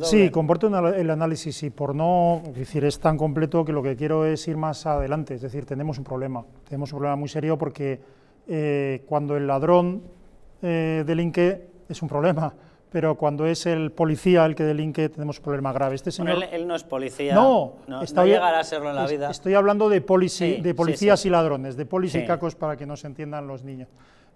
Sí, comparto el análisis y por no decir es tan completo que lo que quiero es ir más adelante, es decir, tenemos un problema, tenemos un problema muy serio porque eh, cuando el ladrón eh, delinque es un problema, pero cuando es el policía el que delinque tenemos un problema grave. Este señor él, no es policía, no, no, está, llegará a serlo en la vida. Estoy hablando de, de policías y ladrones, de policía y cacos para que no se entiendan los niños.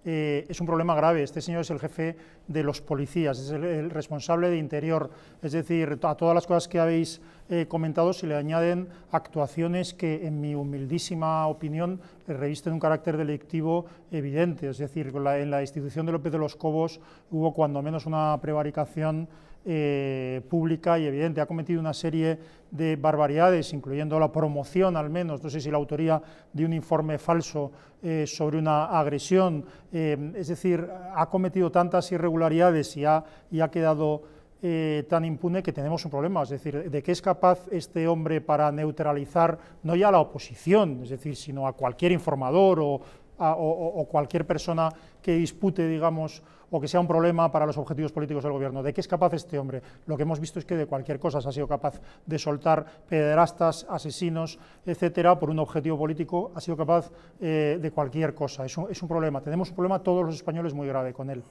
Eh, es un problema grave. Este señor es el jefe de los policías, es el, responsable de interior. Es decir, a todas las cosas que habéis eh, comentado se le añaden actuaciones que, en mi humildísima opinión, revisten un carácter delictivo evidente. Es decir, en la institución de López de los Cobos hubo cuando menos una prevaricación eh, pública y evidente. Ha cometido una serie de barbaridades, incluyendo la promoción al menos, no sé si la autoría de un informe falso sobre una agresión, eh, es decir, ha cometido tantas irregularidades y ha, y ha quedado eh, tan impune que tenemos un problema. Es decir, ¿de qué es capaz este hombre para neutralizar no ya a la oposición, es decir, sino a cualquier informador o o, cualquier persona que dispute, digamos, o que sea un problema para los objetivos políticos del gobierno. ¿De qué es capaz este hombre? Lo que hemos visto es que de cualquier cosa se ha sido capaz de soltar pederastas, asesinos, etcétera, por un objetivo político, ha sido capaz eh, de cualquier cosa. Es un, es un problema. Tenemos un problema todos los españoles muy grave con él.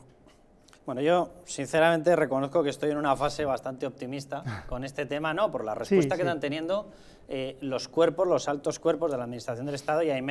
Bueno, yo sinceramente reconozco que estoy en una fase bastante optimista con este tema, ¿no? Por la respuesta que están teniendo eh, los cuerpos, los altos cuerpos de la Administración del Estado y hay